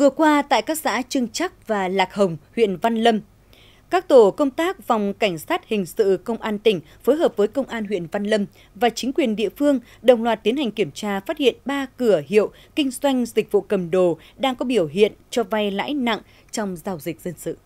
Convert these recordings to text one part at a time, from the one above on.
Vừa qua tại các xã Trưng Chắc và Lạc Hồng, huyện Văn Lâm, các tổ công tác phòng cảnh sát hình sự công an tỉnh phối hợp với công an huyện Văn Lâm và chính quyền địa phương đồng loạt tiến hành kiểm tra phát hiện 3 cửa hiệu kinh doanh dịch vụ cầm đồ đang có biểu hiện cho vay lãi nặng trong giao dịch dân sự.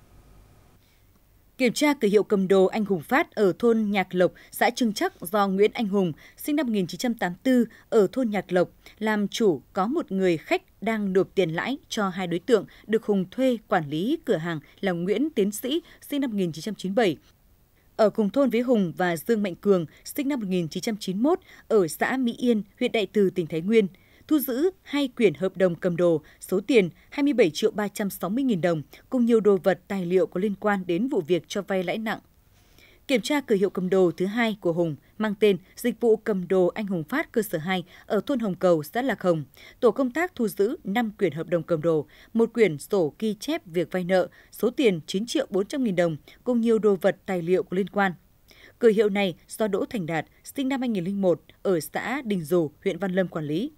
Kiểm tra cửa hiệu cầm đồ Anh Hùng Phát ở thôn Nhạc Lộc, xã Trưng Chắc do Nguyễn Anh Hùng, sinh năm 1984, ở thôn Nhạc Lộc, làm chủ có một người khách đang nộp tiền lãi cho hai đối tượng được Hùng thuê quản lý cửa hàng là Nguyễn Tiến Sĩ, sinh năm 1997, ở cùng thôn với Hùng và Dương Mạnh Cường, sinh năm 1991, ở xã Mỹ Yên, huyện Đại Từ, tỉnh Thái Nguyên – thu giữ hai quyển hợp đồng cầm đồ, số tiền 27 triệu 360 nghìn đồng, cùng nhiều đồ vật tài liệu có liên quan đến vụ việc cho vay lãi nặng. Kiểm tra cửa hiệu cầm đồ thứ hai của Hùng mang tên Dịch vụ cầm đồ Anh Hùng Phát cơ sở 2 ở thôn Hồng Cầu, xã Lạc Hồng. Tổ công tác thu giữ 5 quyển hợp đồng cầm đồ, một quyển sổ ghi chép việc vay nợ, số tiền 9 triệu 400 nghìn đồng cùng nhiều đồ vật tài liệu có liên quan. Cửa hiệu này do Đỗ Thành Đạt, sinh năm 2001, ở xã Đình Dù, huyện Văn Lâm quản lý.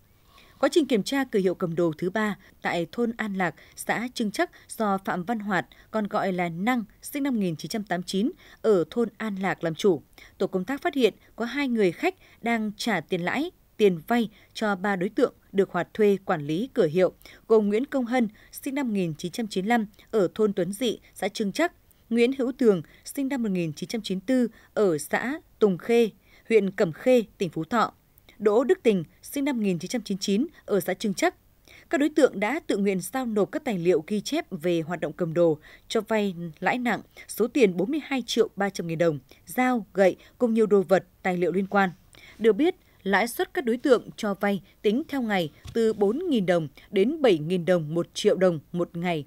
Quá trình kiểm tra cửa hiệu cầm đồ thứ ba tại thôn An Lạc, xã Trưng Chắc do Phạm Văn Hoạt, còn gọi là Năng, sinh năm 1989, ở thôn An Lạc làm chủ. Tổ công tác phát hiện có hai người khách đang trả tiền lãi, tiền vay cho ba đối tượng được Hoạt thuê quản lý cửa hiệu, gồm Nguyễn Công Hân, sinh năm 1995, ở thôn Tuấn Dị, xã Trưng Chắc, Nguyễn Hữu Tường, sinh năm 1994, ở xã Tùng Khê, huyện Cẩm Khê, tỉnh Phú Thọ Đỗ Đức Tình, sinh năm 1999 ở xã Trưng Chắc. Các đối tượng đã tự nguyện giao nộp các tài liệu ghi chép về hoạt động cầm đồ, cho vay lãi nặng số tiền 42 triệu 300 nghìn đồng, dao, gậy cùng nhiều đồ vật, tài liệu liên quan. Được biết, lãi suất các đối tượng cho vay tính theo ngày từ 4.000 đồng đến 7.000 đồng 1 triệu đồng một ngày